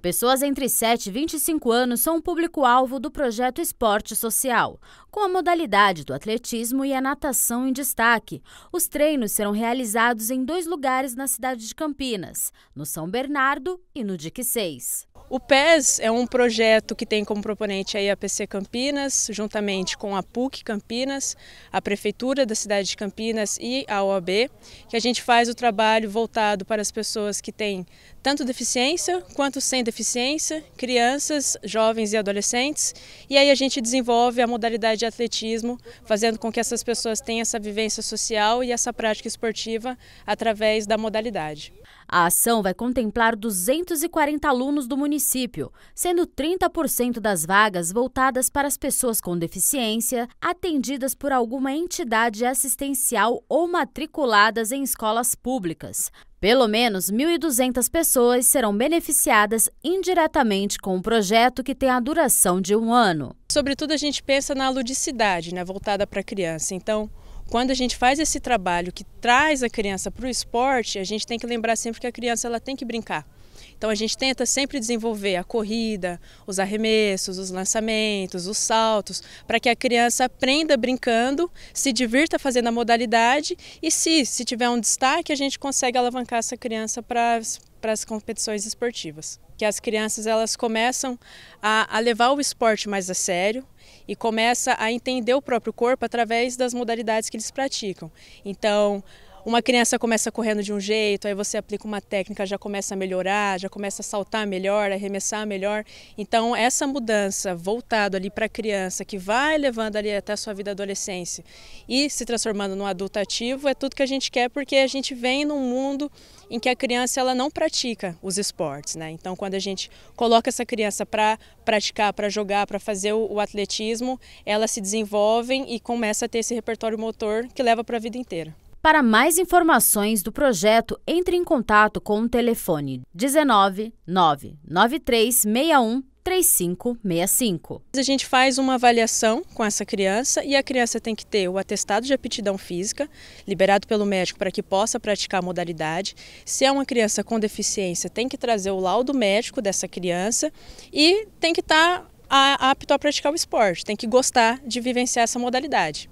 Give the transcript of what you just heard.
Pessoas entre 7 e 25 anos são o público-alvo do projeto Esporte Social. Com a modalidade do atletismo e a natação em destaque, os treinos serão realizados em dois lugares na cidade de Campinas, no São Bernardo e no DIC 6. O PES é um projeto que tem como proponente a PC Campinas, juntamente com a PUC Campinas, a Prefeitura da cidade de Campinas e a OAB, que a gente faz o trabalho voltado para as pessoas que têm tanto deficiência quanto sem deficiência, crianças, jovens e adolescentes. E aí a gente desenvolve a modalidade de atletismo, fazendo com que essas pessoas tenham essa vivência social e essa prática esportiva através da modalidade. A ação vai contemplar 240 alunos do município, sendo 30% das vagas voltadas para as pessoas com deficiência atendidas por alguma entidade assistencial ou matriculadas em escolas públicas. Pelo menos 1.200 pessoas serão beneficiadas indiretamente com o um projeto que tem a duração de um ano. Sobretudo, a gente pensa na ludicidade, né, voltada para a criança. Então, quando a gente faz esse trabalho que traz a criança para o esporte, a gente tem que lembrar sempre que a criança ela tem que brincar. Então a gente tenta sempre desenvolver a corrida, os arremessos, os lançamentos, os saltos, para que a criança aprenda brincando, se divirta fazendo a modalidade e se, se tiver um destaque, a gente consegue alavancar essa criança para para as competições esportivas, que as crianças elas começam a, a levar o esporte mais a sério, e começa a entender o próprio corpo através das modalidades que eles praticam. Então, uma criança começa correndo de um jeito, aí você aplica uma técnica, já começa a melhorar, já começa a saltar melhor, arremessar melhor. Então, essa mudança voltado ali para a criança, que vai levando ali até a sua vida adolescência e se transformando num adulto ativo, é tudo que a gente quer, porque a gente vem num mundo em que a criança ela não pratica os esportes, né? Então, quando a gente coloca essa criança para praticar, para jogar, para fazer o, o atletismo, ela se desenvolve e começa a ter esse repertório motor que leva para a vida inteira. Para mais informações do projeto, entre em contato com o telefone 19 99361 3565. A gente faz uma avaliação com essa criança e a criança tem que ter o atestado de aptidão física, liberado pelo médico para que possa praticar a modalidade. Se é uma criança com deficiência, tem que trazer o laudo médico dessa criança e tem que estar tá apto a praticar o esporte, tem que gostar de vivenciar essa modalidade.